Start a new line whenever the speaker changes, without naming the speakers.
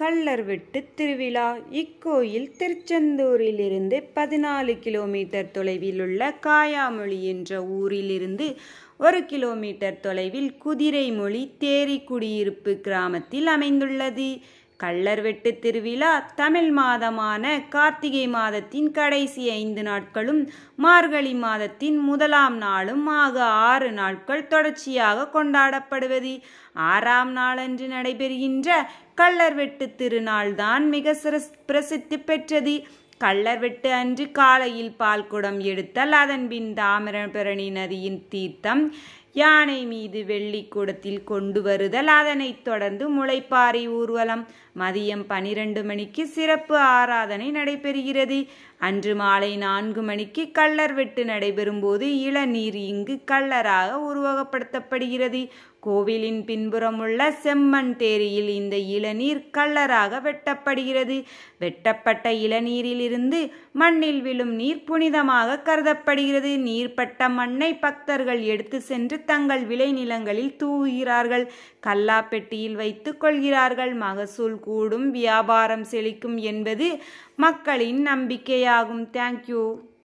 கள்ளர் வெட்டு திருவிழா இக்கோயில் திருச்செந்தூரிலிருந்து பதினாலு கிலோமீட்டர் தொலைவில் உள்ள காயாமொழி என்ற ஊரிலிருந்து ஒரு கிலோமீட்டர் தொலைவில் குதிரைமொழி குடியிருப்பு கிராமத்தில் அமைந்துள்ளது கள்ளர் வெட்டு திருவிழா தமிழ் மாதமான கார்த்திகை மாதத்தின் கடைசி ஐந்து நாட்களும் மார்கழி மாதத்தின் முதலாம் நாளும் ஆக ஆறு நாட்கள் தொடர்ச்சியாக கொண்டாடப்படுவது ஆறாம் நாளன்று நடைபெறுகின்ற கள்ளர் வெட்டு திருநாள் தான் மிக பிரசித்தி பெற்றது கள்ளர் வெட்டு அன்று காலையில் பால் குடம் எடுத்தல் அதன்பின் தாமிரபரணி நதியின் தீர்த்தம் யானை மீது வெள்ளி கூடத்தில் கொண்டு வருதல் அதனைத் தொடர்ந்து முளைப்பாறை ஊர்வலம் மதியம் பனிரெண்டு மணிக்கு சிறப்பு ஆராதனை நடைபெறுகிறது அன்று மாலை நான்கு மணிக்கு கள்ளர் வெட்டு நடைபெறும் போது இளநீர் இங்கு கள்ளராக உருவகப்படுத்தப்படுகிறது கோவிலின் பின்புறம் உள்ள செம்மண் தேரியில் இந்த இளநீர் கள்ளராக வெட்டப்படுகிறது வெட்டப்பட்ட இளநீரிலிருந்து மண்ணில் விழும் நீர் புனிதமாக கருதப்படுகிறது நீர்பட்ட மண்ணை பக்தர்கள் எடுத்து சென்று தங்கள் விளைநிலங்களில் தூவுகிறார்கள் கல்லாப்பெட்டியில் வைத்து கொள்கிறார்கள் மகசூல் கூடும் வியாபாரம் செழிக்கும் என்பது மக்களின் நம்பிக்கையாகும் தேங்க்யூ